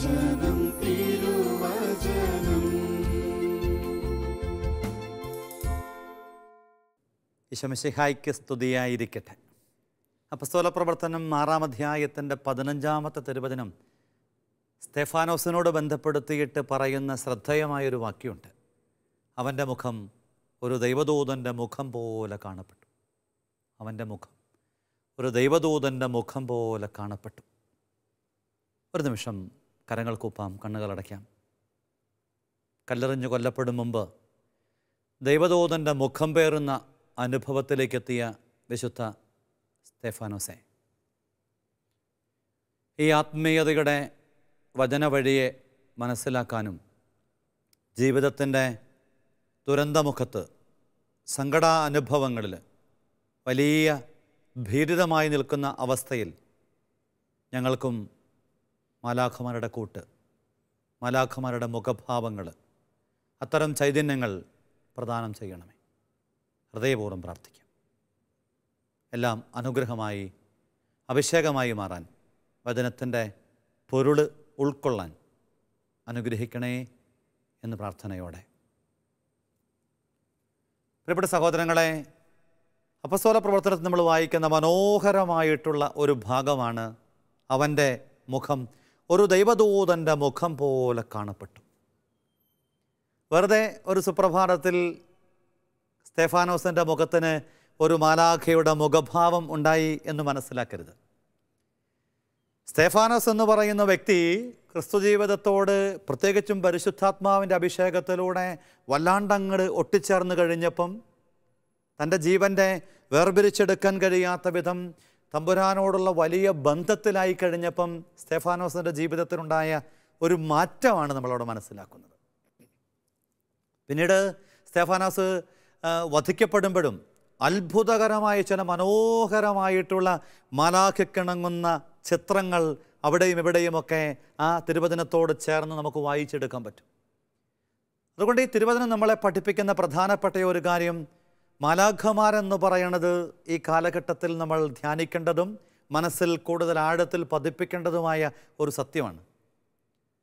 തിരുവചനം തിരുവചനം ഇശമിഷിഹായ്ക്ക് സ്തുതിയായിരിക്കട്ടെ അപ്പസ്തോല പ്രവർത്തനം ആറാം അധ്യായത്തിൻ്റെ പതിനഞ്ചാമത്തെ തിരുവചനം സ്തെഫാനോസിനോട് ബന്ധപ്പെടുത്തിയിട്ട് പറയുന്ന ശ്രദ്ധേയമായൊരു വാക്യമുണ്ട് അവൻ്റെ മുഖം ഒരു ദൈവദൂതൻ്റെ മുഖം പോലെ കാണപ്പെട്ടു അവൻ്റെ മുഖം ഒരു ദൈവദൂതൻ്റെ മുഖം പോലെ കാണപ്പെട്ടു ഒരു നിമിഷം കരങ്ങൾ കൂപ്പാം കണ്ണുകളടയ്ക്കാം കല്ലെറിഞ്ഞു കൊല്ലപ്പെടും മുമ്പ് ദൈവദോതൻ്റെ മുഖം പേറുന്ന അനുഭവത്തിലേക്കെത്തിയ വിശുദ്ധ സ്തേഫാനോസെ ഈ ആത്മീയതയുടെ വചന വഴിയെ മനസ്സിലാക്കാനും ജീവിതത്തിൻ്റെ ദുരന്തമുഖത്ത് സങ്കടാ അനുഭവങ്ങളിൽ വലിയ ഭീരിതമായി നിൽക്കുന്ന അവസ്ഥയിൽ ഞങ്ങൾക്കും മാലാഖമാരുടെ കൂട്ട് മാലാഖമാരുടെ മുഖഭാവങ്ങൾ അത്തരം ചൈതന്യങ്ങൾ പ്രദാനം ചെയ്യണമേ ഹൃദയപൂർവ്വം പ്രാർത്ഥിക്കാം എല്ലാം അനുഗ്രഹമായി അഭിഷേകമായി മാറാൻ വചനത്തിൻ്റെ പൊരുൾ ഉൾക്കൊള്ളാൻ അനുഗ്രഹിക്കണേ എന്ന് പ്രാർത്ഥനയോടെ പ്രിയപ്പെട്ട സഹോദരങ്ങളെ അപസ്വല പ്രവർത്തനത്തിൽ നമ്മൾ വായിക്കുന്ന മനോഹരമായിട്ടുള്ള ഒരു ഭാഗമാണ് അവൻ്റെ മുഖം ഒരു ദൈവദൂതൻ്റെ മുഖം പോലെ കാണപ്പെട്ടു വെറുതെ ഒരു സുപ്രഭാതത്തിൽ സ്തേഫാനോസിൻ്റെ മുഖത്തിന് ഒരു മാലാഖയുടെ മുഖഭാവം ഉണ്ടായി എന്ന് മനസ്സിലാക്കരുത് സ്തേഫാനോസ് എന്ന് പറയുന്ന വ്യക്തി ക്രിസ്തു ജീവിതത്തോട് പ്രത്യേകിച്ചും പരിശുദ്ധാത്മാവിൻ്റെ അഭിഷേകത്തിലൂടെ വല്ലാണ്ടങ്ങൾ ഒട്ടിച്ചേർന്ന് കഴിഞ്ഞപ്പം തൻ്റെ ജീവൻ്റെ വേർപിരിച്ചെടുക്കാൻ കഴിയാത്ത വിധം തമ്പുരാനോടുള്ള വലിയ ബന്ധത്തിലായി കഴിഞ്ഞപ്പം സ്റ്റെഫാനോസിൻ്റെ ജീവിതത്തിലുണ്ടായ ഒരു മാറ്റമാണ് നമ്മളവിടെ മനസ്സിലാക്കുന്നത് പിന്നീട് സ്റ്റെഫാനോസ് വധിക്കപ്പെടുമ്പോഴും അത്ഭുതകരമായ ചില മനോഹരമായിട്ടുള്ള മലാഖിക്കിണങ്ങുന്ന ചിത്രങ്ങൾ അവിടെയും ഇവിടെയുമൊക്കെ ആ തിരുവചനത്തോട് ചേർന്ന് നമുക്ക് വായിച്ചെടുക്കാൻ പറ്റും അതുകൊണ്ട് ഈ തിരുവചനം നമ്മളെ പഠിപ്പിക്കുന്ന പ്രധാനപ്പെട്ട ഒരു കാര്യം എന്ന് പറയണത് ഈ കാലഘട്ടത്തിൽ നമ്മൾ ധ്യാനിക്കേണ്ടതും മനസ്സിൽ കൂടുതൽ ആഴത്തിൽ പതിപ്പിക്കേണ്ടതുമായ ഒരു സത്യമാണ്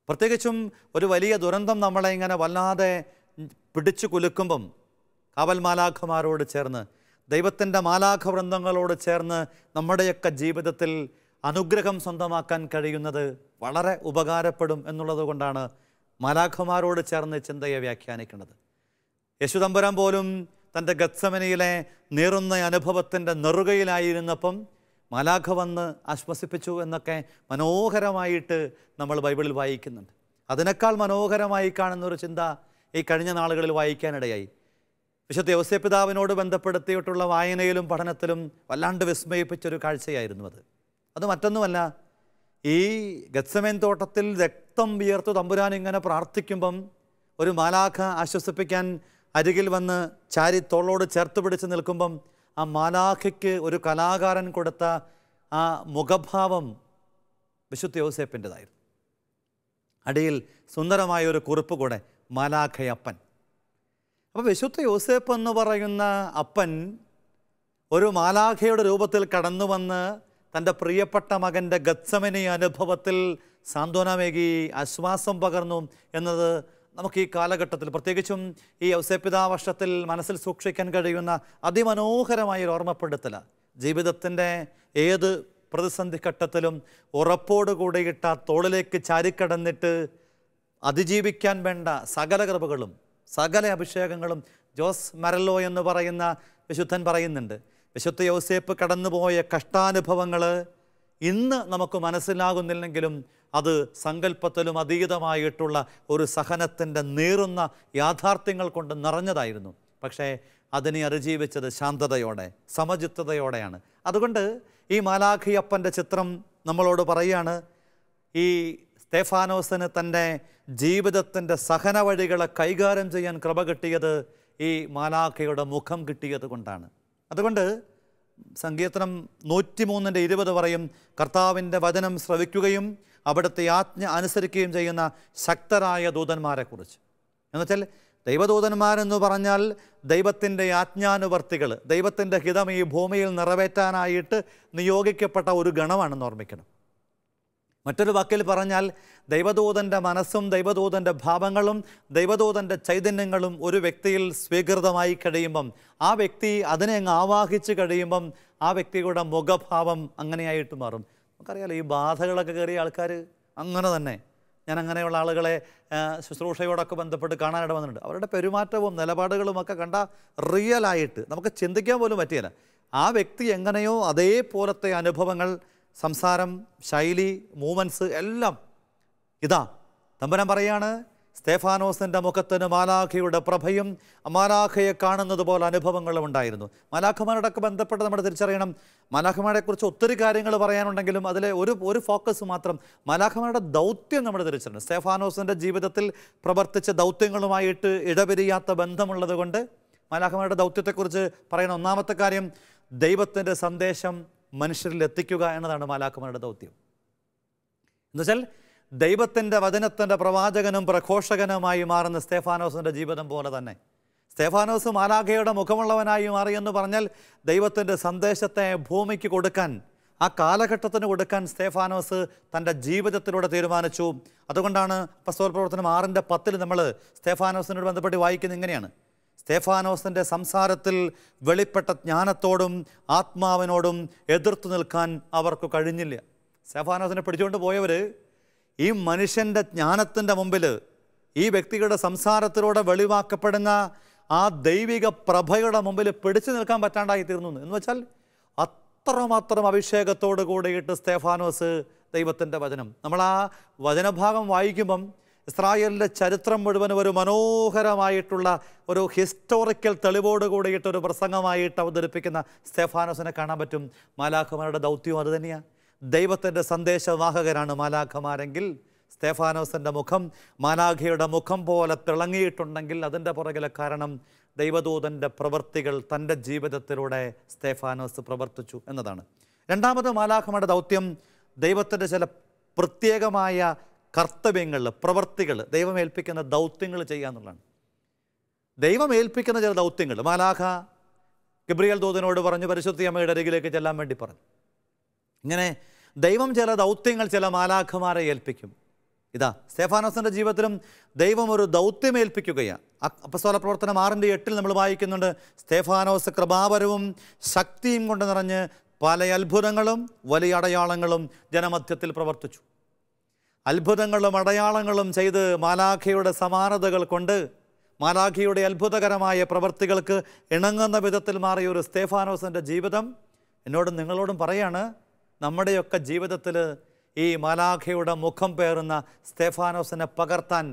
പ്രത്യേകിച്ചും ഒരു വലിയ ദുരന്തം നമ്മളെ ഇങ്ങനെ വല്ലാതെ പിടിച്ചു കുലുക്കുമ്പം കാവൽ മാലാഖമാരോട് ചേർന്ന് ദൈവത്തിൻ്റെ മാലാഖ വൃന്ദങ്ങളോട് ചേർന്ന് നമ്മുടെയൊക്കെ ജീവിതത്തിൽ അനുഗ്രഹം സ്വന്തമാക്കാൻ കഴിയുന്നത് വളരെ ഉപകാരപ്പെടും എന്നുള്ളത് കൊണ്ടാണ് മാലാഖമാരോട് ചേർന്ന് ചിന്തയെ വ്യാഖ്യാനിക്കുന്നത് യശുദമ്പുരാൻ പോലും തൻ്റെ ഗത്സമനയിലെ നീറുന്ന അനുഭവത്തിൻ്റെ നെറുകയിലായിരുന്നപ്പം മലാഖ വന്ന് ആശ്വസിപ്പിച്ചു എന്നൊക്കെ മനോഹരമായിട്ട് നമ്മൾ ബൈബിളിൽ വായിക്കുന്നുണ്ട് അതിനേക്കാൾ മനോഹരമായി കാണുന്നൊരു ചിന്ത ഈ കഴിഞ്ഞ നാളുകളിൽ വായിക്കാനിടയായി വിശുദ്ധ യോസ്യപിതാവിനോട് ബന്ധപ്പെടുത്തിയിട്ടുള്ള വായനയിലും പഠനത്തിലും വല്ലാണ്ട് വിസ്മയിപ്പിച്ചൊരു കാഴ്ചയായിരുന്നു അത് അത് മറ്റൊന്നുമല്ല ഈ ഗത്സമേൻ തോട്ടത്തിൽ രക്തം വിയർത്ത് തമ്പുരാൻ ഇങ്ങനെ പ്രാർത്ഥിക്കുമ്പം ഒരു മാലാഖ ആശ്വസിപ്പിക്കാൻ അരികിൽ വന്ന് ചാരി തോളോട് ചേർത്ത് പിടിച്ച് നിൽക്കുമ്പം ആ മാലാഖയ്ക്ക് ഒരു കലാകാരൻ കൊടുത്ത ആ മുഖഭാവം വിശുദ്ധ യോസേപ്പിൻ്റെതായിരുന്നു അടിയിൽ സുന്ദരമായ ഒരു കുറിപ്പ് കൂടെ മാലാഖയപ്പൻ അപ്പോൾ വിശുദ്ധ യോസേപ്പ് എന്ന് പറയുന്ന അപ്പൻ ഒരു മാലാഖയുടെ രൂപത്തിൽ കടന്നു വന്ന് തൻ്റെ പ്രിയപ്പെട്ട മകൻ്റെ ഗത്സമനി അനുഭവത്തിൽ സാന്ത്വനമേകി ആശ്വാസം പകർന്നു എന്നത് നമുക്ക് ഈ കാലഘട്ടത്തിൽ പ്രത്യേകിച്ചും ഈ ഔസേപ്പിതാ വർഷത്തിൽ മനസ്സിൽ സൂക്ഷിക്കാൻ കഴിയുന്ന അതിമനോഹരമായ ഒരു ഓർമ്മപ്പെടുത്തൽ ജീവിതത്തിൻ്റെ ഏത് പ്രതിസന്ധി ഘട്ടത്തിലും ഉറപ്പോട് കൂടിയിട്ട തോളിലേക്ക് ചാരിക്കടന്നിട്ട് അതിജീവിക്കാൻ വേണ്ട സകല കൃപകളും സകല അഭിഷേകങ്ങളും ജോസ് മരല്ലോ എന്ന് പറയുന്ന വിശുദ്ധൻ പറയുന്നുണ്ട് വിശുദ്ധ യോസേപ്പ് കടന്നുപോയ കഷ്ടാനുഭവങ്ങൾ ഇന്ന് നമുക്ക് മനസ്സിലാകുന്നില്ലെങ്കിലും അത് സങ്കല്പത്തിലും അതീതമായിട്ടുള്ള ഒരു സഹനത്തിൻ്റെ നീറുന്ന യാഥാർത്ഥ്യങ്ങൾ കൊണ്ട് നിറഞ്ഞതായിരുന്നു പക്ഷേ അതിനെ അതിജീവിച്ചത് ശാന്തതയോടെ സമചിത്തതയോടെയാണ് അതുകൊണ്ട് ഈ മാലാഖിയപ്പൻ്റെ ചിത്രം നമ്മളോട് പറയുകയാണ് ഈ സ്തേഫാനോസിന് തൻ്റെ ജീവിതത്തിൻ്റെ സഹന വഴികളെ കൈകാര്യം ചെയ്യാൻ കൃപ കിട്ടിയത് ഈ മാലാഖയുടെ മുഖം കിട്ടിയത് കൊണ്ടാണ് അതുകൊണ്ട് സങ്കീർത്തനം നൂറ്റിമൂന്നിൻ്റെ ഇരുപത് പറയും കർത്താവിൻ്റെ വചനം ശ്രവിക്കുകയും അവിടുത്തെ ആജ്ഞ അനുസരിക്കുകയും ചെയ്യുന്ന ശക്തരായ ദൂതന്മാരെക്കുറിച്ച് എന്നുവെച്ചാൽ ദൈവദൂതന്മാരെന്ന് പറഞ്ഞാൽ ദൈവത്തിൻ്റെ ആജ്ഞാനുവർത്തികൾ ദൈവത്തിൻ്റെ ഹിതം ഈ ഭൂമിയിൽ നിറവേറ്റാനായിട്ട് നിയോഗിക്കപ്പെട്ട ഒരു ഗണമാണെന്ന് ഓർമ്മിക്കണം മറ്റൊരു വാക്കിൽ പറഞ്ഞാൽ ദൈവദൂതൻ്റെ മനസ്സും ദൈവദൂതൻ്റെ ഭാവങ്ങളും ദൈവദൂതൻ്റെ ചൈതന്യങ്ങളും ഒരു വ്യക്തിയിൽ സ്വീകൃതമായി കഴിയുമ്പം ആ വ്യക്തി അതിനെ അങ്ങ് ആവാഹിച്ച് കഴിയുമ്പം ആ വ്യക്തിയുടെ മുഖഭാവം അങ്ങനെയായിട്ട് മാറും നമുക്കറിയാലോ ഈ ബാധകളൊക്കെ കയറിയ ആൾക്കാർ അങ്ങനെ തന്നെ ഞാൻ അങ്ങനെയുള്ള ആളുകളെ ശുശ്രൂഷയോടൊക്കെ ബന്ധപ്പെട്ട് കാണാനായിട്ട് വന്നിട്ടുണ്ട് അവരുടെ പെരുമാറ്റവും നിലപാടുകളും ഒക്കെ കണ്ട റിയലായിട്ട് നമുക്ക് ചിന്തിക്കാൻ പോലും പറ്റിയല്ല ആ വ്യക്തി എങ്ങനെയോ അതേപോലത്തെ അനുഭവങ്ങൾ സംസാരം ശൈലി മൂവ്മെൻറ്റ്സ് എല്ലാം ഇതാ തമ്പുരാൻ പറയാണ് സ്തേഫാനോസിൻ്റെ മുഖത്തിന് മാലാഖയുടെ പ്രഭയും മാലാഖയെ കാണുന്നത് പോലെ അനുഭവങ്ങളും ഉണ്ടായിരുന്നു മാലാഖമാരോടൊക്കെ ബന്ധപ്പെട്ട് നമ്മൾ തിരിച്ചറിയണം മാലാഖമാരെക്കുറിച്ച് ഒത്തിരി കാര്യങ്ങൾ പറയാനുണ്ടെങ്കിലും അതിലെ ഒരു ഒരു ഫോക്കസ് മാത്രം മാലാഖമാരുടെ ദൗത്യം നമ്മൾ തിരിച്ചറിയണം സ്തേഫാനോസിൻ്റെ ജീവിതത്തിൽ പ്രവർത്തിച്ച ദൗത്യങ്ങളുമായിട്ട് ഇടപിരിയാത്ത ബന്ധമുള്ളത് കൊണ്ട് മാലാഖമാരുടെ ദൗത്യത്തെക്കുറിച്ച് പറയുന്ന ഒന്നാമത്തെ കാര്യം ദൈവത്തിൻ്റെ സന്ദേശം മനുഷ്യരിൽ എത്തിക്കുക എന്നതാണ് മാലാഖമാരുടെ ദൗത്യം എന്നുവെച്ചാൽ ദൈവത്തിൻ്റെ വചനത്തിൻ്റെ പ്രവാചകനും പ്രഘോഷകനുമായി മാറുന്ന സ്തേഫാനോസിൻ്റെ ജീവിതം പോലെ തന്നെ സ്തേഫാനോസ് മാലാഖയുടെ മുഖമുള്ളവനായി എന്ന് പറഞ്ഞാൽ ദൈവത്തിൻ്റെ സന്ദേശത്തെ ഭൂമിക്ക് കൊടുക്കാൻ ആ കാലഘട്ടത്തിന് കൊടുക്കാൻ സ്തേഫാനോസ് തൻ്റെ ജീവിതത്തിലൂടെ തീരുമാനിച്ചു അതുകൊണ്ടാണ് പസ്തോൽ പ്രവർത്തനം ആറിൻ്റെ പത്തിൽ നമ്മൾ സ്തേഫാനോസിനോട് ബന്ധപ്പെട്ട് വായിക്കുന്നത് ഇങ്ങനെയാണ് സ്തേഫാനോസിൻ്റെ സംസാരത്തിൽ വെളിപ്പെട്ട ജ്ഞാനത്തോടും ആത്മാവിനോടും എതിർത്തു നിൽക്കാൻ അവർക്ക് കഴിഞ്ഞില്ല സ്തേഫാനോസിനെ പിടിച്ചുകൊണ്ട് പോയവർ ഈ മനുഷ്യൻ്റെ ജ്ഞാനത്തിൻ്റെ മുമ്പിൽ ഈ വ്യക്തികളുടെ സംസാരത്തിലൂടെ വെളിവാക്കപ്പെടുന്ന ആ ദൈവിക പ്രഭയുടെ മുമ്പിൽ പിടിച്ചു നിൽക്കാൻ പറ്റാണ്ടായി തീർന്നു എന്ന് വെച്ചാൽ അത്രമാത്രം അഭിഷേകത്തോട് കൂടിയിട്ട് സ്തേഫാനോസ് ദൈവത്തിൻ്റെ വചനം നമ്മൾ ആ വചനഭാഗം വായിക്കുമ്പം ഇസ്രായേലിൻ്റെ ചരിത്രം മുഴുവനും ഒരു മനോഹരമായിട്ടുള്ള ഒരു ഹിസ്റ്റോറിക്കൽ തെളിവോട് കൂടിയിട്ടൊരു ഒരു പ്രസംഗമായിട്ട് അവതരിപ്പിക്കുന്ന സ്തേഫാനോസിനെ കാണാൻ പറ്റും മാലാഖമാരുടെ ദൗത്യം അതുതന്നെയാണ് ദൈവത്തിൻ്റെ സന്ദേശവാഹകരാണ് മാലാഖമാരെങ്കിൽ സ്തേഫാനോസിൻ്റെ മുഖം മാലാഖയുടെ മുഖം പോലെ തിളങ്ങിയിട്ടുണ്ടെങ്കിൽ അതിൻ്റെ പുറകിലെ കാരണം ദൈവദൂതൻ്റെ പ്രവൃത്തികൾ തൻ്റെ ജീവിതത്തിലൂടെ സ്തേഫാനോസ് പ്രവർത്തിച്ചു എന്നതാണ് രണ്ടാമത് മാലാഖമയുടെ ദൗത്യം ദൈവത്തിൻ്റെ ചില പ്രത്യേകമായ കർത്തവ്യങ്ങൾ പ്രവൃത്തികൾ ദൈവമേൽപ്പിക്കുന്ന ദൗത്യങ്ങൾ ചെയ്യുക എന്നുള്ളതാണ് ചില ദൗത്യങ്ങൾ മാലാഖ ഗബ്രിയൽ ദൂതനോട് പറഞ്ഞു പരിശുദ്ധി അമ്മയുടെ അരികിലേക്ക് ചെല്ലാൻ വേണ്ടി പറഞ്ഞു ഇങ്ങനെ ദൈവം ചില ദൗത്യങ്ങൾ ചില മാലാഖമാരെ ഏൽപ്പിക്കും ഇതാ സ്റ്റേഫാനോസിൻ്റെ ജീവിതത്തിലും ദൈവം ഒരു ദൗത്യം ഏൽപ്പിക്കുകയാണ് അപ്പസ്തോല പ്രവർത്തനം ആറിൻ്റെ എട്ടിൽ നമ്മൾ വായിക്കുന്നുണ്ട് സ്റ്റേഫാനോസ് കൃപാപരവും ശക്തിയും കൊണ്ട് നിറഞ്ഞ് പല അത്ഭുതങ്ങളും വലിയ അടയാളങ്ങളും ജനമധ്യത്തിൽ പ്രവർത്തിച്ചു അത്ഭുതങ്ങളും അടയാളങ്ങളും ചെയ്ത് മാലാഖയുടെ സമാനതകൾ കൊണ്ട് മാലാഖയുടെ അത്ഭുതകരമായ പ്രവൃത്തികൾക്ക് ഇണങ്ങുന്ന വിധത്തിൽ മാറിയ ഒരു സ്റ്റേഫാനോസിൻ്റെ ജീവിതം എന്നോടും നിങ്ങളോടും പറയാണ് നമ്മുടെയൊക്കെ ജീവിതത്തിൽ ഈ മലാഖയുടെ മുഖം പേറുന്ന സ്തേഫാനോസിനെ പകർത്താൻ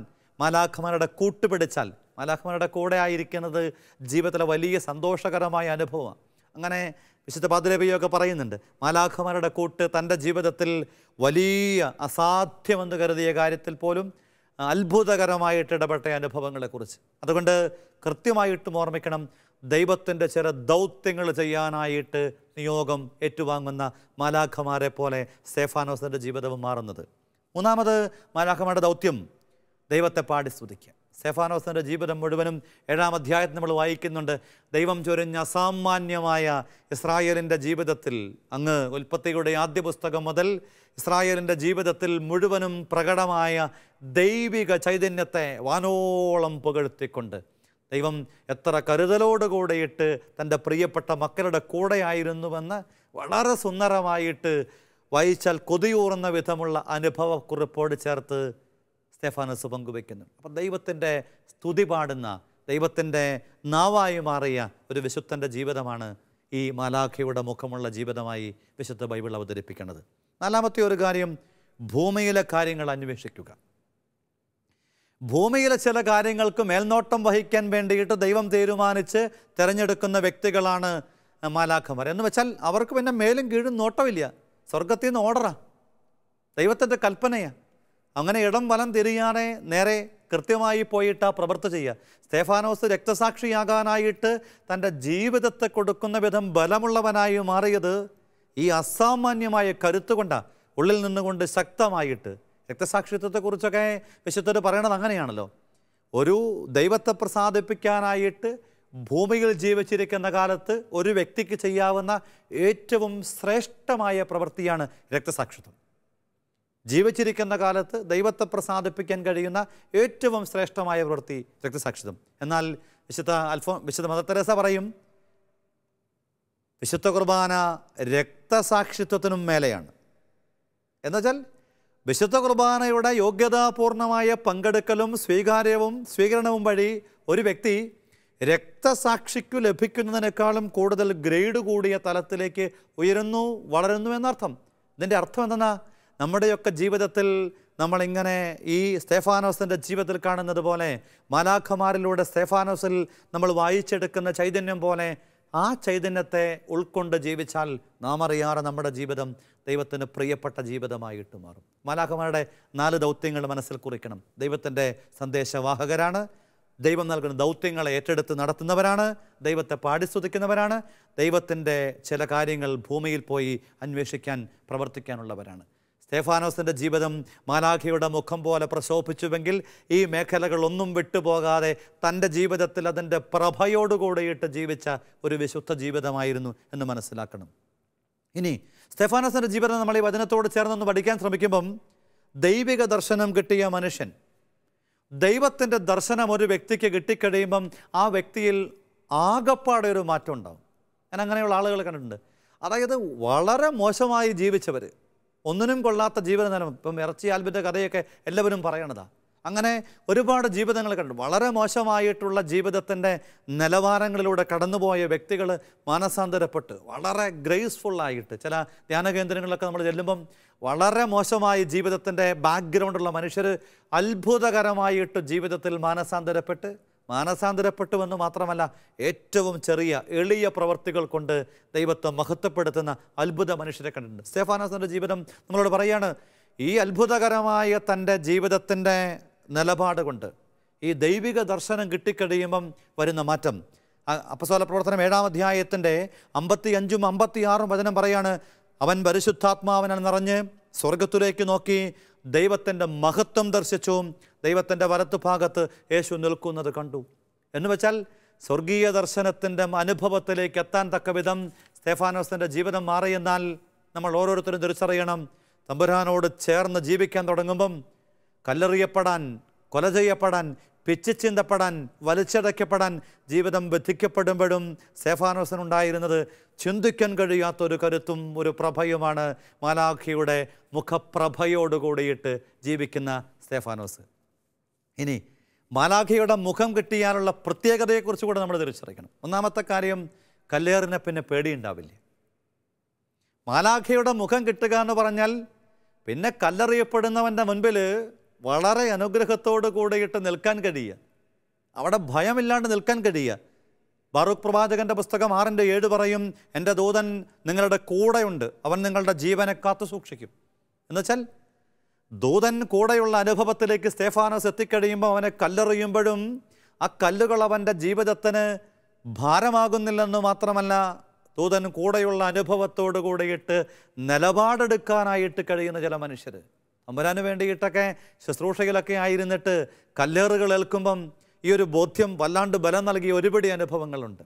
മലാഖമാരുടെ കൂട്ടുപിടിച്ചാൽ മലാഖമാരുടെ കൂടെ ആയിരിക്കുന്നത് ജീവിതത്തിലെ വലിയ സന്തോഷകരമായ അനുഭവമാണ് അങ്ങനെ വിശുദ്ധ പാതിരവിയൊക്കെ പറയുന്നുണ്ട് മലാഖമാരുടെ കൂട്ട് തൻ്റെ ജീവിതത്തിൽ വലിയ അസാധ്യമെന്ന് കരുതിയ കാര്യത്തിൽ പോലും അത്ഭുതകരമായിട്ട് ഇടപെട്ട അനുഭവങ്ങളെക്കുറിച്ച് അതുകൊണ്ട് കൃത്യമായിട്ടും ഓർമ്മിക്കണം ദൈവത്തിൻ്റെ ചില ദൗത്യങ്ങൾ ചെയ്യാനായിട്ട് നിയോഗം ഏറ്റുവാങ്ങുന്ന മാലാഖമാരെ പോലെ സേഫാനോസിൻ്റെ ജീവിതവും മാറുന്നത് മൂന്നാമത് മാലാഖമാരുടെ ദൗത്യം ദൈവത്തെ പാടി സ്തുതിക്കുക സെഫാനോസിൻ്റെ ജീവിതം മുഴുവനും ഏഴാം അധ്യായത്തിൽ നമ്മൾ വായിക്കുന്നുണ്ട് ദൈവം ചൊരിഞ്ഞ അസാമാന്യമായ ഇസ്രായേലിൻ്റെ ജീവിതത്തിൽ അങ്ങ് ഉൽപ്പത്തിയുടെ ആദ്യ പുസ്തകം മുതൽ ഇസ്രായേലിൻ്റെ ജീവിതത്തിൽ മുഴുവനും പ്രകടമായ ദൈവിക ചൈതന്യത്തെ വാനോളം പുകഴ്ത്തിക്കൊണ്ട് ദൈവം എത്ര കരുതലോടുകൂടെയിട്ട് തൻ്റെ പ്രിയപ്പെട്ട മക്കളുടെ കൂടെയായിരുന്നുവെന്ന് വളരെ സുന്ദരമായിട്ട് വായിച്ചാൽ കൊതിയൂറുന്ന വിധമുള്ള അനുഭവക്കുറിപ്പോട് ചേർത്ത് സ്റ്റെഫാനസ് പങ്കുവെക്കുന്നു അപ്പം ദൈവത്തിൻ്റെ സ്തുതി പാടുന്ന ദൈവത്തിൻ്റെ നാവായി മാറിയ ഒരു വിശുദ്ധൻ്റെ ജീവിതമാണ് ഈ മാലാഖയുടെ മുഖമുള്ള ജീവിതമായി വിശുദ്ധ ബൈബിൾ അവതരിപ്പിക്കുന്നത് നാലാമത്തെ ഒരു കാര്യം ഭൂമിയിലെ കാര്യങ്ങൾ അന്വേഷിക്കുക ഭൂമിയിലെ ചില കാര്യങ്ങൾക്ക് മേൽനോട്ടം വഹിക്കാൻ വേണ്ടിയിട്ട് ദൈവം തീരുമാനിച്ച് തിരഞ്ഞെടുക്കുന്ന വ്യക്തികളാണ് മാലാഖമാർ എന്ന് വെച്ചാൽ അവർക്ക് പിന്നെ മേലും കീഴും നോട്ടമില്ല സ്വർഗത്തിൽ നിന്ന് ഓർഡറാ ദൈവത്തിൻ്റെ കൽപ്പനയാണ് അങ്ങനെ ഇടം വലം തിരിയാതെ നേരെ കൃത്യമായി പോയിട്ട് ആ പ്രവർത്തി ചെയ്യുക സ്തേഫാനോസ് രക്തസാക്ഷിയാകാനായിട്ട് തൻ്റെ ജീവിതത്തെ കൊടുക്കുന്ന വിധം ബലമുള്ളവനായി മാറിയത് ഈ അസാമാന്യമായ കരുത്തുകൊണ്ടാണ് ഉള്ളിൽ നിന്നുകൊണ്ട് ശക്തമായിട്ട് രക്തസാക്ഷിത്വത്തെക്കുറിച്ചൊക്കെ വിശുദ്ധർ പറയണത് അങ്ങനെയാണല്ലോ ഒരു ദൈവത്തെ പ്രസാദിപ്പിക്കാനായിട്ട് ഭൂമിയിൽ ജീവിച്ചിരിക്കുന്ന കാലത്ത് ഒരു വ്യക്തിക്ക് ചെയ്യാവുന്ന ഏറ്റവും ശ്രേഷ്ഠമായ പ്രവൃത്തിയാണ് രക്തസാക്ഷിത്വം ജീവിച്ചിരിക്കുന്ന കാലത്ത് ദൈവത്തെ പ്രസാദിപ്പിക്കാൻ കഴിയുന്ന ഏറ്റവും ശ്രേഷ്ഠമായ പ്രവൃത്തി രക്തസാക്ഷിത്വം എന്നാൽ വിശുദ്ധ അൽഫോ വിശുദ്ധ മദത്തരസ പറയും വിശുദ്ധ കുർബാന രക്തസാക്ഷിത്വത്തിനും മേലെയാണ് എന്നുവെച്ചാൽ വിശുദ്ധ കുർബാനയുടെ യോഗ്യതാപൂർണമായ പങ്കെടുക്കലും സ്വീകാര്യവും സ്വീകരണവും വഴി ഒരു വ്യക്തി രക്തസാക്ഷിക്കു ലഭിക്കുന്നതിനേക്കാളും കൂടുതൽ ഗ്രേഡ് കൂടിയ തലത്തിലേക്ക് ഉയരുന്നു വളരുന്നു എന്നർത്ഥം ഇതിൻ്റെ അർത്ഥം എന്തെന്നാ നമ്മുടെയൊക്കെ ജീവിതത്തിൽ നമ്മളിങ്ങനെ ഈ സ്തേഫാനോസിൻ്റെ ജീവിതത്തിൽ കാണുന്നത് പോലെ മാലാഖമാരിലൂടെ സ്തേഫാനോസിൽ നമ്മൾ വായിച്ചെടുക്കുന്ന ചൈതന്യം പോലെ ആ ചൈതന്യത്തെ ഉൾക്കൊണ്ട് ജീവിച്ചാൽ നാം അറിയാതെ നമ്മുടെ ജീവിതം ദൈവത്തിന് പ്രിയപ്പെട്ട ജീവിതമായിട്ട് മാറും മാലാഖമാരുടെ നാല് ദൗത്യങ്ങൾ മനസ്സിൽ കുറിക്കണം ദൈവത്തിൻ്റെ സന്ദേശവാഹകരാണ് ദൈവം നൽകുന്ന ദൗത്യങ്ങളെ ഏറ്റെടുത്ത് നടത്തുന്നവരാണ് ദൈവത്തെ പാടിസ്തുതിക്കുന്നവരാണ് ദൈവത്തിൻ്റെ ചില കാര്യങ്ങൾ ഭൂമിയിൽ പോയി അന്വേഷിക്കാൻ പ്രവർത്തിക്കാനുള്ളവരാണ് സ്തേഫാനോസിൻ്റെ ജീവിതം മാലാഖയുടെ മുഖം പോലെ പ്രശോഭിച്ചുവെങ്കിൽ ഈ മേഖലകളൊന്നും വിട്ടുപോകാതെ തൻ്റെ ജീവിതത്തിൽ അതിൻ്റെ പ്രഭയോടുകൂടിയിട്ട് ജീവിച്ച ഒരു വിശുദ്ധ ജീവിതമായിരുന്നു എന്ന് മനസ്സിലാക്കണം ഇനി സ്റ്റെഫാനോസിൻ്റെ ജീവിതം നമ്മൾ ഈ വചനത്തോട് ചേർന്നൊന്ന് പഠിക്കാൻ ശ്രമിക്കുമ്പം ദൈവിക ദർശനം കിട്ടിയ മനുഷ്യൻ ദൈവത്തിൻ്റെ ദർശനം ഒരു വ്യക്തിക്ക് കിട്ടിക്കഴിയുമ്പം ആ വ്യക്തിയിൽ ആകപ്പാടെ ഒരു മാറ്റം ഉണ്ടാവും ഞാൻ അങ്ങനെയുള്ള ആളുകൾ കണ്ടിട്ടുണ്ട് അതായത് വളരെ മോശമായി ജീവിച്ചവർ ഒന്നിനും കൊള്ളാത്ത ജീവിതനിലം ഇപ്പം ഇറച്ചി ആൽബിൻ്റെ കഥയൊക്കെ എല്ലാവരും പറയണതാണ് അങ്ങനെ ഒരുപാട് ജീവിതങ്ങൾ കണ്ടു വളരെ മോശമായിട്ടുള്ള ജീവിതത്തിൻ്റെ നിലവാരങ്ങളിലൂടെ കടന്നുപോയ വ്യക്തികൾ മാനസാന്തരപ്പെട്ട് വളരെ ഗ്രേസ്ഫുള്ളായിട്ട് ചില ധ്യാന കേന്ദ്രങ്ങളിലൊക്കെ നമ്മൾ ചെല്ലുമ്പം വളരെ മോശമായ ജീവിതത്തിൻ്റെ ബാക്ക്ഗ്രൗണ്ടുള്ള മനുഷ്യർ അത്ഭുതകരമായിട്ട് ജീവിതത്തിൽ മാനസാന്തരപ്പെട്ട് മാനസാന്തരപ്പെട്ടുവെന്ന് മാത്രമല്ല ഏറ്റവും ചെറിയ എളിയ പ്രവർത്തികൾ കൊണ്ട് ദൈവത്തെ മഹത്വപ്പെടുത്തുന്ന അത്ഭുത മനുഷ്യരെ കണ്ടിട്ടുണ്ട് സ്റ്റേഫാനാസിൻ്റെ ജീവിതം നമ്മളോട് പറയാണ് ഈ അത്ഭുതകരമായ തൻ്റെ ജീവിതത്തിൻ്റെ നിലപാട് കൊണ്ട് ഈ ദൈവിക ദർശനം കിട്ടിക്കഴിയുമ്പം വരുന്ന മാറ്റം അപ്പസോല പ്രവർത്തനം ഏഴാം അധ്യായത്തിൻ്റെ അമ്പത്തി അഞ്ചും ആറും വചനം പറയാണ് അവൻ പരിശുദ്ധാത്മാവനെ നിറഞ്ഞ് സ്വർഗത്തിലേക്ക് നോക്കി ദൈവത്തിൻ്റെ മഹത്വം ദർശിച്ചും ദൈവത്തിൻ്റെ വലത്തുഭാഗത്ത് യേശു നിൽക്കുന്നത് കണ്ടു എന്ന് വെച്ചാൽ സ്വർഗീയ ദർശനത്തിൻ്റെ അനുഭവത്തിലേക്ക് എത്താൻ വിധം സ്തേഫാനോസിൻ്റെ ജീവിതം മാറിയെന്നാൽ നമ്മൾ ഓരോരുത്തരും തിരിച്ചറിയണം തമ്പുരാനോട് ചേർന്ന് ജീവിക്കാൻ തുടങ്ങുമ്പം കല്ലെറിയപ്പെടാൻ കൊല ചെയ്യപ്പെടാൻ പിച്ചിച്ചീന്തപ്പെടാൻ വലിച്ചടയ്ക്കപ്പെടാൻ ജീവിതം ബന്ധിക്കപ്പെടുമ്പോഴും ഉണ്ടായിരുന്നത് ചിന്തിക്കാൻ കഴിയാത്തൊരു കരുത്തും ഒരു പ്രഭയുമാണ് മാലാഖിയുടെ മുഖപ്രഭയോടുകൂടിയിട്ട് ജീവിക്കുന്ന സ്റ്റേഫാനോസ് ഇനി മാലാഖയുടെ മുഖം കിട്ടിയാലുള്ള പ്രത്യേകതയെക്കുറിച്ച് കൂടെ നമ്മൾ തിരിച്ചറിയണം ഒന്നാമത്തെ കാര്യം കല്ലേറിനെ പിന്നെ പേടിയുണ്ടാവില്ല മാലാഖയുടെ മുഖം കിട്ടുക എന്ന് പറഞ്ഞാൽ പിന്നെ കല്ലെറിയപ്പെടുന്നവൻ്റെ മുൻപിൽ വളരെ അനുഗ്രഹത്തോട് കൂടിയിട്ട് നിൽക്കാൻ കഴിയുക അവിടെ ഭയമില്ലാണ്ട് നിൽക്കാൻ കഴിയുക ബാറൂഖ് പ്രവാചകൻ്റെ പുസ്തകം ആറിൻ്റെ ഏഴ് പറയും എൻ്റെ ദൂതൻ നിങ്ങളുടെ കൂടെയുണ്ട് അവൻ നിങ്ങളുടെ ജീവനെ കാത്തു സൂക്ഷിക്കും എന്നുവെച്ചാൽ ദൂതൻ കൂടെയുള്ള അനുഭവത്തിലേക്ക് സ്റ്റേഫാനസ് എത്തിക്കഴിയുമ്പോൾ അവനെ കല്ലെറിയുമ്പോഴും ആ കല്ലുകൾ അവൻ്റെ ജീവിതത്തിന് ഭാരമാകുന്നില്ലെന്ന് മാത്രമല്ല ദൂതൻ കൂടെയുള്ള അനുഭവത്തോടു കൂടിയിട്ട് നിലപാടെടുക്കാനായിട്ട് കഴിയുന്ന ചില മനുഷ്യർ അമ്പരാന് വേണ്ടിയിട്ടൊക്കെ ശുശ്രൂഷയിലൊക്കെ ആയിരുന്നിട്ട് കല്ലേറുകൾ ഏൽക്കുമ്പം ഈ ഒരു ബോധ്യം വല്ലാണ്ട് ബലം നൽകിയ ഒരുപടി അനുഭവങ്ങളുണ്ട്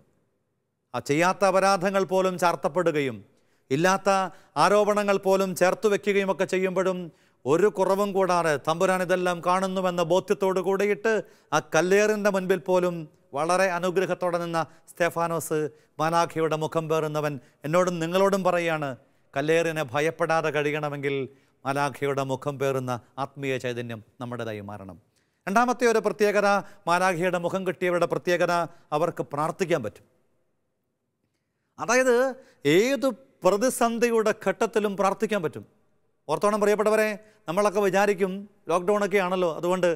ആ ചെയ്യാത്ത അപരാധങ്ങൾ പോലും ചാർത്തപ്പെടുകയും ഇല്ലാത്ത ആരോപണങ്ങൾ പോലും ചേർത്ത് വയ്ക്കുകയും ഒക്കെ ചെയ്യുമ്പോഴും ഒരു കുറവും കൂടാതെ തമ്പുരാൻ ഇതെല്ലാം കാണുന്നുവെന്ന ബോധ്യത്തോട് കൂടിയിട്ട് ആ കല്ലേറിൻ്റെ മുൻപിൽ പോലും വളരെ അനുഗ്രഹത്തോടെ നിന്ന സ്റ്റെഫാനോസ് മാനാഖിയുടെ മുഖം പേറുന്നവൻ എന്നോടും നിങ്ങളോടും പറയുകയാണ് കല്ലേറിനെ ഭയപ്പെടാതെ കഴിയണമെങ്കിൽ മാലാഖയുടെ മുഖം പേറുന്ന ആത്മീയ ചൈതന്യം നമ്മുടേതായി മാറണം രണ്ടാമത്തെ ഒരു പ്രത്യേകത മാലാഖയുടെ മുഖം കിട്ടിയവരുടെ പ്രത്യേകത അവർക്ക് പ്രാർത്ഥിക്കാൻ പറ്റും അതായത് ഏത് പ്രതിസന്ധിയുടെ ഘട്ടത്തിലും പ്രാർത്ഥിക്കാൻ പറ്റും ഓർത്തോണം പ്രിയപ്പെട്ടവരെ നമ്മളൊക്കെ വിചാരിക്കും ലോക്ക്ഡൗണൊക്കെ ആണല്ലോ അതുകൊണ്ട്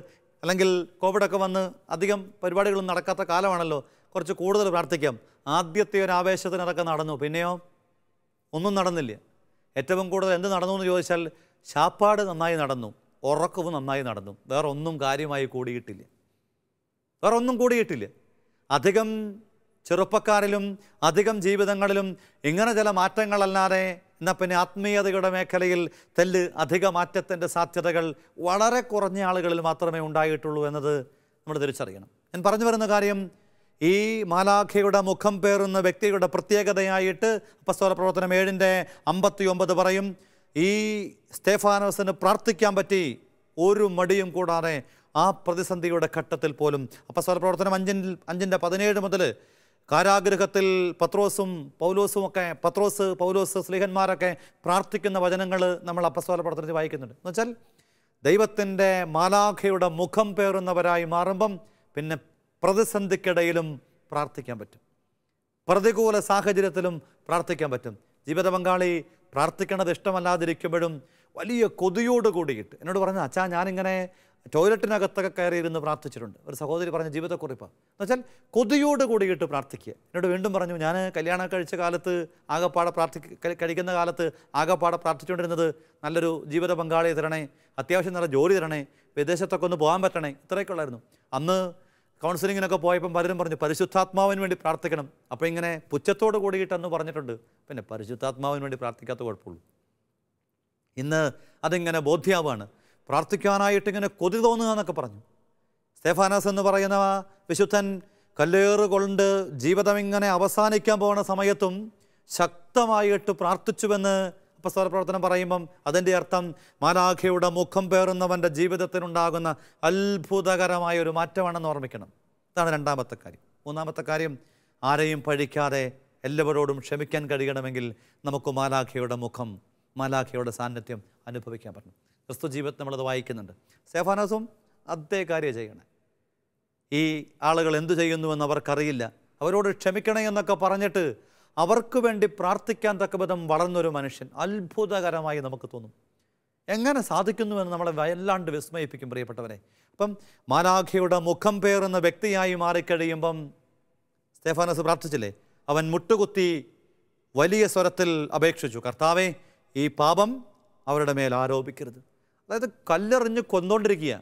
അല്ലെങ്കിൽ കോവിഡൊക്കെ വന്ന് അധികം പരിപാടികളൊന്നും നടക്കാത്ത കാലമാണല്ലോ കുറച്ച് കൂടുതൽ പ്രാർത്ഥിക്കാം ആദ്യത്തെ ഒരു ആവേശത്തിനടക്കം നടന്നു പിന്നെയോ ഒന്നും നടന്നില്ല ഏറ്റവും കൂടുതൽ എന്ത് നടന്നു എന്ന് ചോദിച്ചാൽ ശാപ്പാട് നന്നായി നടന്നു ഉറക്കവും നന്നായി നടന്നു വേറെ ഒന്നും കാര്യമായി കൂടിയിട്ടില്ല വേറെ ഒന്നും കൂടിയിട്ടില്ല അധികം ചെറുപ്പക്കാരിലും അധികം ജീവിതങ്ങളിലും ഇങ്ങനെ ചില മാറ്റങ്ങളല്ലാതെ എന്നാൽ പിന്നെ ആത്മീയതയുടെ മേഖലയിൽ തെല്ല് അധിക മാറ്റത്തിൻ്റെ സാധ്യതകൾ വളരെ കുറഞ്ഞ ആളുകളിൽ മാത്രമേ ഉണ്ടായിട്ടുള്ളൂ എന്നത് നമ്മൾ തിരിച്ചറിയണം ഞാൻ പറഞ്ഞു വരുന്ന കാര്യം ഈ മാലാഖയുടെ മുഖം പേറുന്ന വ്യക്തിയുടെ പ്രത്യേകതയായിട്ട് അപ്പസ്തോല പ്രവർത്തനം ഏഴിൻ്റെ അമ്പത്തി ഒമ്പത് പറയും ഈ സ്റ്റേഫാനോസിന് പ്രാർത്ഥിക്കാൻ പറ്റി ഒരു മടിയും കൂടാതെ ആ പ്രതിസന്ധിയുടെ ഘട്ടത്തിൽ പോലും അപ്പസ്വല പ്രവർത്തനം അഞ്ചിൻ അഞ്ചിൻ്റെ പതിനേഴ് മുതൽ കാരാഗ്രഹത്തിൽ പത്രോസും പൗലോസും ഒക്കെ പത്രോസ് പൗലോസ് സ്ലീഹന്മാരൊക്കെ പ്രാർത്ഥിക്കുന്ന വചനങ്ങൾ നമ്മൾ അപ്പസ്വല പ്രവർത്തനത്തിൽ വായിക്കുന്നുണ്ട് എന്ന് വെച്ചാൽ ദൈവത്തിൻ്റെ മാലാഖയുടെ മുഖം പേറുന്നവരായി മാറുമ്പം പിന്നെ പ്രതിസന്ധിക്കിടയിലും പ്രാർത്ഥിക്കാൻ പറ്റും പ്രതികൂല സാഹചര്യത്തിലും പ്രാർത്ഥിക്കാൻ പറ്റും ജീവിത പങ്കാളി പ്രാർത്ഥിക്കണത് ഇഷ്ടമല്ലാതിരിക്കുമ്പോഴും വലിയ കൊതിയോട് കൂടിയിട്ട് എന്നോട് പറഞ്ഞു അച്ഛാ ഞാനിങ്ങനെ ടോയ്ലറ്റിനകത്തൊക്കെ കയറിയിരുന്ന് പ്രാർത്ഥിച്ചിട്ടുണ്ട് ഒരു സഹോദരി പറഞ്ഞ ജീവിതക്കുറിപ്പ് എന്ന് വെച്ചാൽ കൊതിയോട് കൂടിയിട്ട് പ്രാർത്ഥിക്കുക എന്നോട് വീണ്ടും പറഞ്ഞു ഞാൻ കല്യാണം കഴിച്ച കാലത്ത് ആകെപ്പാടെ പ്രാർത്ഥി കഴിക്കുന്ന കാലത്ത് ആകെപ്പാടെ പ്രാർത്ഥിച്ചുകൊണ്ടിരുന്നത് നല്ലൊരു ജീവിത പങ്കാളിയെ തരണേ അത്യാവശ്യം നല്ല ജോലി തരണേ വിദേശത്തൊക്കെ ഒന്ന് പോകാൻ പറ്റണേ ഇത്രയൊക്കെ ഉള്ളായിരുന്നു അന്ന് കൗൺസിലിങ്ങിനൊക്കെ പോയപ്പം പലരും പറഞ്ഞു പരിശുദ്ധാത്മാവിന് വേണ്ടി പ്രാർത്ഥിക്കണം അപ്പോൾ ഇങ്ങനെ പുച്ഛത്തോട് കൂടിയിട്ടെന്ന് പറഞ്ഞിട്ടുണ്ട് പിന്നെ പരിശുദ്ധാത്മാവിന് വേണ്ടി പ്രാർത്ഥിക്കാത്ത കുഴപ്പമുള്ളൂ ഇന്ന് അതിങ്ങനെ ബോധ്യാവാണ് പ്രാർത്ഥിക്കാനായിട്ട് ഇങ്ങനെ കൊതി തോന്നുക എന്നൊക്കെ പറഞ്ഞു സ്റ്റെഫാനസ് എന്ന് പറയുന്ന വിശുദ്ധൻ കല്ലേറുകൊണ്ട് ജീവിതം ഇങ്ങനെ അവസാനിക്കാൻ പോകുന്ന സമയത്തും ശക്തമായിട്ട് പ്രാർത്ഥിച്ചുവെന്ന് അപ്പസ്തോല പ്രവർത്തനം പറയുമ്പം അതിൻ്റെ അർത്ഥം മാലാഖയുടെ മുഖം പേറുന്നവൻ്റെ ജീവിതത്തിനുണ്ടാകുന്ന അത്ഭുതകരമായ ഒരു മാറ്റമാണെന്ന് ഓർമ്മിക്കണം ഇതാണ് രണ്ടാമത്തെ കാര്യം മൂന്നാമത്തെ കാര്യം ആരെയും പഴിക്കാതെ എല്ലാവരോടും ക്ഷമിക്കാൻ കഴിയണമെങ്കിൽ നമുക്ക് മാലാഖയുടെ മുഖം മാലാഖയുടെ സാന്നിധ്യം അനുഭവിക്കാൻ പറ്റണം ക്രിസ്തു ജീവിതത്തിൽ നമ്മളത് വായിക്കുന്നുണ്ട് സേഫാനാസും അതേ കാര്യം ചെയ്യണേ ഈ ആളുകൾ എന്തു ചെയ്യുന്നുവെന്ന് അവർക്കറിയില്ല അവരോട് ക്ഷമിക്കണേ എന്നൊക്കെ പറഞ്ഞിട്ട് അവർക്ക് വേണ്ടി പ്രാർത്ഥിക്കാൻ തക്കവിധം വളർന്നൊരു മനുഷ്യൻ അത്ഭുതകരമായി നമുക്ക് തോന്നും എങ്ങനെ സാധിക്കുന്നുവെന്ന് നമ്മളെ വല്ലാണ്ട് വിസ്മയിപ്പിക്കും പ്രിയപ്പെട്ടവരെ അപ്പം മാലാഖയുടെ മുഖം പേറുന്ന വ്യക്തിയായി മാറിക്കഴിയുമ്പം സ്റ്റെഫാനസ് പ്രാർത്ഥിച്ചില്ലേ അവൻ മുട്ടുകുത്തി വലിയ സ്വരത്തിൽ അപേക്ഷിച്ചു കർത്താവെ ഈ പാപം അവരുടെ മേൽ ആരോപിക്കരുത് അതായത് കല്ലെറിഞ്ഞ് കൊന്നുകൊണ്ടിരിക്കുക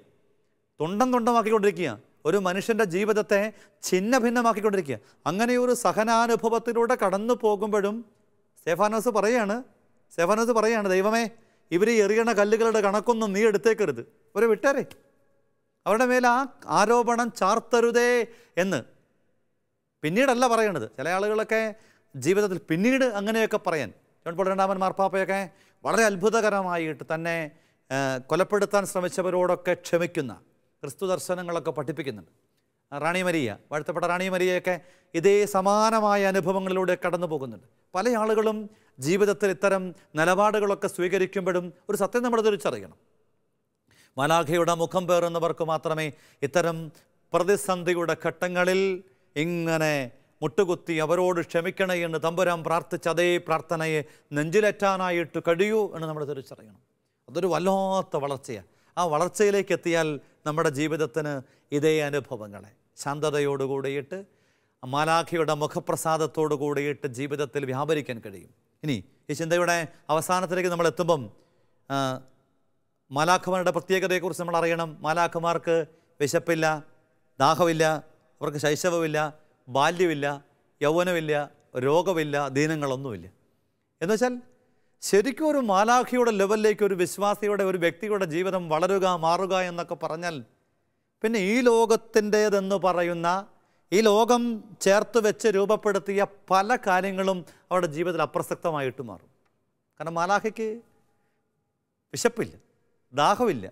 തുണ്ടം തുണ്ടമാക്കിക്കൊണ്ടിരിക്കുക ഒരു മനുഷ്യൻ്റെ ജീവിതത്തെ ഛിന്ന ഭിന്നമാക്കിക്കൊണ്ടിരിക്കുക അങ്ങനെ ഒരു സഹനാനുഭവത്തിലൂടെ കടന്നു പോകുമ്പോഴും സേഫാനോസ് പറയാണ് സേഫാനോസ് പറയാണ് ദൈവമേ ഇവർ എറിയണ കല്ലുകളുടെ കണക്കൊന്നും നീ എടുത്തേക്കരുത് ഒരു വിട്ടേരെ അവരുടെ മേലെ ആ ആരോപണം ചാർത്തരുതേ എന്ന് പിന്നീടല്ല പറയണത് ചില ആളുകളൊക്കെ ജീവിതത്തിൽ പിന്നീട് അങ്ങനെയൊക്കെ പറയാൻ ജോൺ പോൾ രണ്ടാമൻ മാർപ്പാപ്പയൊക്കെ വളരെ അത്ഭുതകരമായിട്ട് തന്നെ കൊലപ്പെടുത്താൻ ശ്രമിച്ചവരോടൊക്കെ ക്ഷമിക്കുന്ന ക്രിസ്തു ദർശനങ്ങളൊക്കെ പഠിപ്പിക്കുന്നുണ്ട് റാണി മരിയ വാഴ്ത്തപ്പെട്ട റാണി മരിയയൊക്കെ ഇതേ സമാനമായ അനുഭവങ്ങളിലൂടെ കടന്നു പോകുന്നുണ്ട് പല ആളുകളും ജീവിതത്തിൽ ഇത്തരം നിലപാടുകളൊക്കെ സ്വീകരിക്കുമ്പോഴും ഒരു സത്യം നമ്മൾ തിരിച്ചറിയണം മലാഖയുടെ മുഖം പേറുന്നവർക്ക് മാത്രമേ ഇത്തരം പ്രതിസന്ധിയുടെ ഘട്ടങ്ങളിൽ ഇങ്ങനെ മുട്ടുകുത്തി അവരോട് ക്ഷമിക്കണേ എന്ന് തമ്പുരാൻ പ്രാർത്ഥിച്ച അതേ പ്രാർത്ഥനയെ നെഞ്ചിലെറ്റാനായിട്ട് കഴിയൂ എന്ന് നമ്മൾ തിരിച്ചറിയണം അതൊരു വല്ലാത്ത വളർച്ചയാണ് ആ വളർച്ചയിലേക്ക് എത്തിയാൽ നമ്മുടെ ജീവിതത്തിന് ഇതേ അനുഭവങ്ങളെ ശാന്തതയോടുകൂടിയിട്ട് മാലാഖിയുടെ മാലാഖയുടെ മുഖപ്രസാദത്തോടു കൂടിയിട്ട് ജീവിതത്തിൽ വ്യാപരിക്കാൻ കഴിയും ഇനി ഈ ചിന്തയുടെ അവസാനത്തിലേക്ക് നമ്മൾ എത്തുമ്പം മാലാഖമാരുടെ പ്രത്യേകതയെക്കുറിച്ച് നമ്മൾ അറിയണം മാലാഖമാർക്ക് വിശപ്പില്ല ദാഹമില്ല അവർക്ക് ശൈശവമില്ല ബാല്യമില്ല യൗവനമില്ല രോഗമില്ല ദീനങ്ങളൊന്നുമില്ല എന്നുവെച്ചാൽ ശരിക്കും ഒരു മാലാഖിയുടെ ലെവലിലേക്ക് ഒരു വിശ്വാസിയുടെ ഒരു വ്യക്തിയുടെ ജീവിതം വളരുക മാറുക എന്നൊക്കെ പറഞ്ഞാൽ പിന്നെ ഈ ലോകത്തിൻ്റേതെന്ന് പറയുന്ന ഈ ലോകം ചേർത്ത് വെച്ച് രൂപപ്പെടുത്തിയ പല കാര്യങ്ങളും അവരുടെ ജീവിതത്തിൽ അപ്രസക്തമായിട്ട് മാറും കാരണം മാലാഖയ്ക്ക് വിശപ്പില്ല ദാഹമില്ല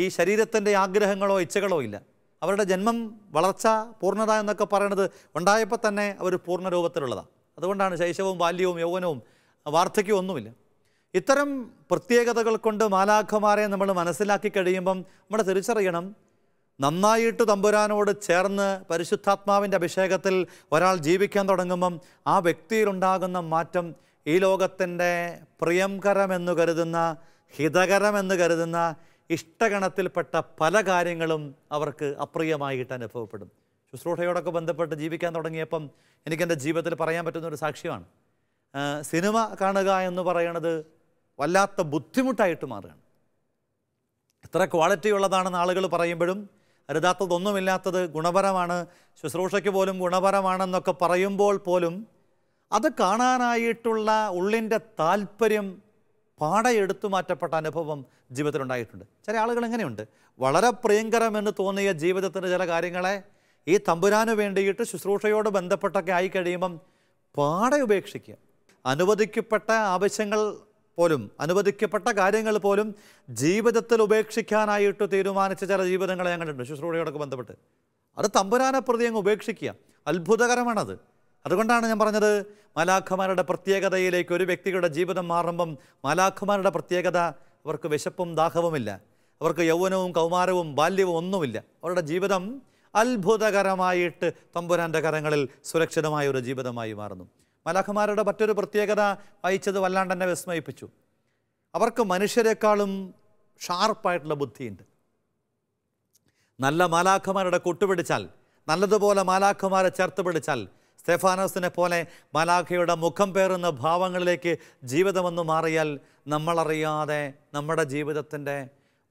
ഈ ശരീരത്തിൻ്റെ ആഗ്രഹങ്ങളോ ഇച്ഛകളോ ഇല്ല അവരുടെ ജന്മം വളർച്ച പൂർണ്ണത എന്നൊക്കെ പറയണത് ഉണ്ടായപ്പോൾ തന്നെ അവർ പൂർണ്ണ രൂപത്തിലുള്ളതാണ് അതുകൊണ്ടാണ് ശൈശവും ബാല്യവും യൗവനവും വാർദ്ധക്യമൊന്നുമില്ല ഇത്തരം പ്രത്യേകതകൾ കൊണ്ട് മാലാഖമാരെ നമ്മൾ മനസ്സിലാക്കി കഴിയുമ്പം നമ്മൾ തിരിച്ചറിയണം നന്നായിട്ട് തമ്പുരാനോട് ചേർന്ന് പരിശുദ്ധാത്മാവിൻ്റെ അഭിഷേകത്തിൽ ഒരാൾ ജീവിക്കാൻ തുടങ്ങുമ്പം ആ വ്യക്തിയിലുണ്ടാകുന്ന മാറ്റം ഈ ലോകത്തിൻ്റെ പ്രിയംകരമെന്ന് കരുതുന്ന ഹിതകരമെന്ന് കരുതുന്ന ഇഷ്ടഗണത്തിൽപ്പെട്ട പല കാര്യങ്ങളും അവർക്ക് അപ്രിയമായിട്ട് അനുഭവപ്പെടും ശുശ്രൂഷയോടൊക്കെ ബന്ധപ്പെട്ട് ജീവിക്കാൻ തുടങ്ങിയപ്പം എനിക്കെൻ്റെ ജീവിതത്തിൽ പറയാൻ പറ്റുന്ന ഒരു സാക്ഷ്യമാണ് സിനിമ കാണുക എന്ന് പറയുന്നത് വല്ലാത്ത ബുദ്ധിമുട്ടായിട്ട് മാറുകയാണ് എത്ര ക്വാളിറ്റി ഉള്ളതാണെന്ന് ആളുകൾ പറയുമ്പോഴും അരുതാത്തതൊന്നുമില്ലാത്തത് ഗുണപരമാണ് ശുശ്രൂഷയ്ക്ക് പോലും ഗുണപരമാണെന്നൊക്കെ പറയുമ്പോൾ പോലും അത് കാണാനായിട്ടുള്ള ഉള്ളിൻ്റെ താല്പര്യം പാടെ എടുത്തു മാറ്റപ്പെട്ട അനുഭവം ജീവിതത്തിലുണ്ടായിട്ടുണ്ട് ചില ആളുകൾ എങ്ങനെയുണ്ട് വളരെ പ്രിയങ്കരമെന്ന് തോന്നിയ ജീവിതത്തിൻ്റെ ചില കാര്യങ്ങളെ ഈ തമ്പുരാന് വേണ്ടിയിട്ട് ശുശ്രൂഷയോട് ബന്ധപ്പെട്ടൊക്കെ ആയി കഴിയുമ്പം പാടെ ഉപേക്ഷിക്കുക അനുവദിക്കപ്പെട്ട ആവശ്യങ്ങൾ പോലും അനുവദിക്കപ്പെട്ട കാര്യങ്ങൾ പോലും ജീവിതത്തിൽ ഉപേക്ഷിക്കാനായിട്ട് തീരുമാനിച്ച ചില ജീവിതങ്ങളെ ഞാൻ കണ്ടിട്ടുണ്ട് ശുശ്രൂഷയോടൊക്കെ ബന്ധപ്പെട്ട് അത് തമ്പുരാനെ പ്രതി അങ്ങ് ഉപേക്ഷിക്കുക അത്ഭുതകരമാണത് അതുകൊണ്ടാണ് ഞാൻ പറഞ്ഞത് മാലാഖമാരുടെ പ്രത്യേകതയിലേക്ക് ഒരു വ്യക്തിയുടെ ജീവിതം മാറുമ്പം മാലാഖമാരുടെ പ്രത്യേകത അവർക്ക് വിശപ്പും ദാഹവുമില്ല അവർക്ക് യൗവനവും കൗമാരവും ബാല്യവും ഒന്നുമില്ല അവരുടെ ജീവിതം അത്ഭുതകരമായിട്ട് തമ്പുരാൻ്റെ കരങ്ങളിൽ സുരക്ഷിതമായ ഒരു ജീവിതമായി മാറുന്നു മലാഖമാരുടെ മറ്റൊരു പ്രത്യേകത വായിച്ചത് വല്ലാണ്ട് തന്നെ വിസ്മയിപ്പിച്ചു അവർക്ക് മനുഷ്യരെക്കാളും ഷാർപ്പായിട്ടുള്ള ബുദ്ധിയുണ്ട് നല്ല മാലാഖമാരുടെ കൊട്ടുപിടിച്ചാൽ നല്ലതുപോലെ മാലാഖമാരെ ചേർത്ത് പിടിച്ചാൽ സ്തെഫാനോസിനെ പോലെ മലാഖയുടെ മുഖം പേറുന്ന ഭാവങ്ങളിലേക്ക് ജീവിതമെന്ന് മാറിയാൽ നമ്മളറിയാതെ നമ്മുടെ ജീവിതത്തിൻ്റെ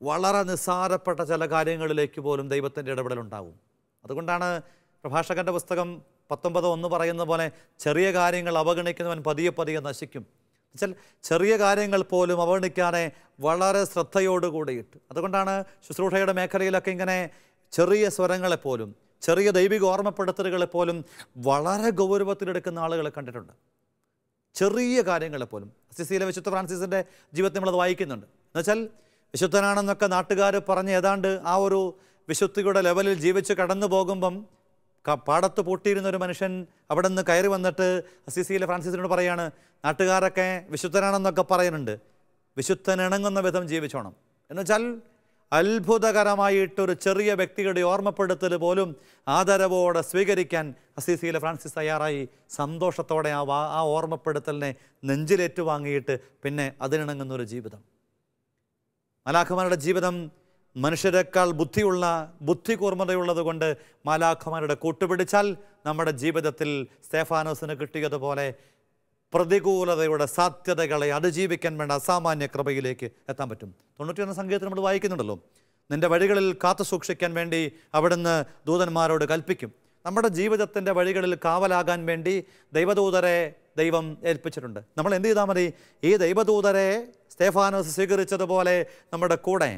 വളരെ നിസ്സാരപ്പെട്ട ചില കാര്യങ്ങളിലേക്ക് പോലും ദൈവത്തിൻ്റെ ഇടപെടലുണ്ടാവും അതുകൊണ്ടാണ് പ്രഭാഷകൻ്റെ പുസ്തകം പത്തൊമ്പത് ഒന്ന് പറയുന്ന പോലെ ചെറിയ കാര്യങ്ങൾ അവഗണിക്കുന്നവൻ പതിയെ പതിയെ നശിക്കും എന്നുവെച്ചാൽ ചെറിയ കാര്യങ്ങൾ പോലും അവഗണിക്കാതെ വളരെ ശ്രദ്ധയോടുകൂടിയിട്ട് അതുകൊണ്ടാണ് ശുശ്രൂഷയുടെ മേഖലയിലൊക്കെ ഇങ്ങനെ ചെറിയ സ്വരങ്ങളെപ്പോലും ചെറിയ ദൈവിക ഓർമ്മപ്പെടുത്തലുകളെപ്പോലും വളരെ ഗൗരവത്തിലെടുക്കുന്ന ആളുകളെ കണ്ടിട്ടുണ്ട് ചെറിയ കാര്യങ്ങളെപ്പോലും സിസിയിലെ വിശുദ്ധ ഫ്രാൻസിസിൻ്റെ ജീവിതത്തിൽ നമ്മളത് വായിക്കുന്നുണ്ട് എന്നുവെച്ചാൽ വിശുദ്ധനാണെന്നൊക്കെ നാട്ടുകാർ പറഞ്ഞ് ഏതാണ്ട് ആ ഒരു വിശുദ്ധിയുടെ ലെവലിൽ ജീവിച്ച് കടന്നു പോകുമ്പം പാടത്ത് പൂട്ടിയിരുന്ന ഒരു മനുഷ്യൻ അവിടെ നിന്ന് കയറി വന്നിട്ട് അസിസിയിലെ ഫ്രാൻസിസിനോട് പറയാണ് നാട്ടുകാരൊക്കെ വിശുദ്ധനാണെന്നൊക്കെ പറയുന്നുണ്ട് ഇണങ്ങുന്ന വിധം ജീവിച്ചോണം എന്നുവെച്ചാൽ അത്ഭുതകരമായിട്ടൊരു ചെറിയ വ്യക്തിയുടെ ഓർമ്മപ്പെടുത്തൽ പോലും ആദരവോടെ സ്വീകരിക്കാൻ അസീസിയിലെ ഫ്രാൻസിസ് തയ്യാറായി സന്തോഷത്തോടെ ആ വാ ആ ഓർമ്മപ്പെടുത്തലിനെ നെഞ്ചിലേറ്റുവാങ്ങിയിട്ട് പിന്നെ അതിനിണങ്ങുന്നൊരു ജീവിതം മലാഖമാരുടെ ജീവിതം മനുഷ്യരെക്കാൾ ബുദ്ധിയുള്ള ബുദ്ധി കൂർമ്മതയുള്ളത് കൊണ്ട് മാലാഖമാരുടെ കൂട്ടുപിടിച്ചാൽ നമ്മുടെ ജീവിതത്തിൽ സ്തേഫാനോസിന് കിട്ടിയതുപോലെ പ്രതികൂലതയുടെ സാധ്യതകളെ അതിജീവിക്കാൻ വേണ്ട അസാമാന്യ കൃപയിലേക്ക് എത്താൻ പറ്റും തൊണ്ണൂറ്റിയൊന്ന് സംഗീതത്തിൽ നമ്മൾ വായിക്കുന്നുണ്ടല്ലോ നിൻ്റെ വഴികളിൽ കാത്തു സൂക്ഷിക്കാൻ വേണ്ടി അവിടുന്ന് ദൂതന്മാരോട് കൽപ്പിക്കും നമ്മുടെ ജീവിതത്തിൻ്റെ വഴികളിൽ കാവലാകാൻ വേണ്ടി ദൈവദൂതരെ ദൈവം ഏൽപ്പിച്ചിട്ടുണ്ട് നമ്മൾ എന്ത് ചെയ്താൽ മതി ഈ ദൈവദൂതരെ സ്തേഫാനോസ് സ്വീകരിച്ചതുപോലെ നമ്മുടെ കൂടെ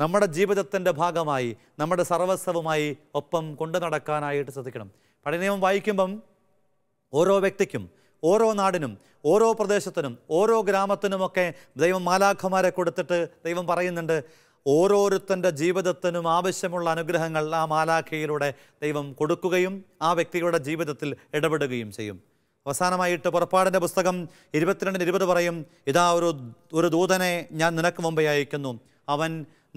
നമ്മുടെ ജീവിതത്തിൻ്റെ ഭാഗമായി നമ്മുടെ സർവസ്വവുമായി ഒപ്പം കൊണ്ടു നടക്കാനായിട്ട് ശ്രദ്ധിക്കണം പഴയനിയമം വായിക്കുമ്പം ഓരോ വ്യക്തിക്കും ഓരോ നാടിനും ഓരോ പ്രദേശത്തിനും ഓരോ ഗ്രാമത്തിനുമൊക്കെ ദൈവം മാലാഖമാരെ കൊടുത്തിട്ട് ദൈവം പറയുന്നുണ്ട് ഓരോരുത്തൻ്റെ ജീവിതത്തിനും ആവശ്യമുള്ള അനുഗ്രഹങ്ങൾ ആ മാലാഖയിലൂടെ ദൈവം കൊടുക്കുകയും ആ വ്യക്തിയുടെ ജീവിതത്തിൽ ഇടപെടുകയും ചെയ്യും അവസാനമായിട്ട് പുറപ്പാടിൻ്റെ പുസ്തകം ഇരുപത്തിരണ്ടിന് ഇരുപത് പറയും ഇതാ ഒരു ഒരു ദൂതനെ ഞാൻ നിനക്ക് മുമ്പേ അയക്കുന്നു അവൻ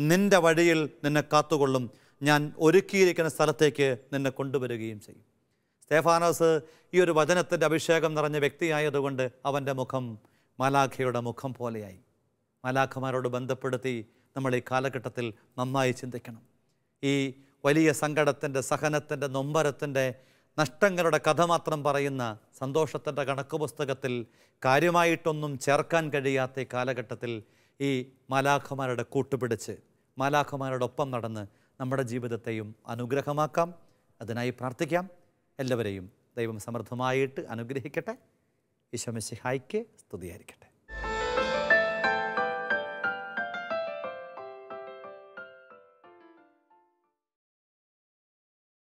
നിൻ്റെ വഴിയിൽ നിന്നെ കാത്തുകൊള്ളും ഞാൻ ഒരുക്കിയിരിക്കുന്ന സ്ഥലത്തേക്ക് നിന്നെ കൊണ്ടുവരികയും ചെയ്യും സ്റ്റേഫാനോസ് ഈ ഒരു വചനത്തിൻ്റെ അഭിഷേകം നിറഞ്ഞ വ്യക്തിയായതുകൊണ്ട് അവൻ്റെ മുഖം മലാഖയുടെ മുഖം പോലെയായി മലാഖമാരോട് ബന്ധപ്പെടുത്തി നമ്മൾ ഈ കാലഘട്ടത്തിൽ നന്നായി ചിന്തിക്കണം ഈ വലിയ സങ്കടത്തിൻ്റെ സഹനത്തിൻ്റെ നൊമ്പരത്തിൻ്റെ നഷ്ടങ്ങളുടെ കഥ മാത്രം പറയുന്ന സന്തോഷത്തിൻ്റെ കണക്ക് പുസ്തകത്തിൽ കാര്യമായിട്ടൊന്നും ചേർക്കാൻ കഴിയാത്ത ഈ കാലഘട്ടത്തിൽ ഈ മലാഖമാരുടെ കൂട്ടുപിടിച്ച് മാലാഖമാരോടൊപ്പം നടന്ന് നമ്മുടെ ജീവിതത്തെയും അനുഗ്രഹമാക്കാം അതിനായി പ്രാർത്ഥിക്കാം എല്ലാവരെയും ദൈവം സമൃദ്ധമായിട്ട് അനുഗ്രഹിക്കട്ടെ ഈശോമിശിഹായ്ക്ക് സ്തുതിയായിരിക്കട്ടെ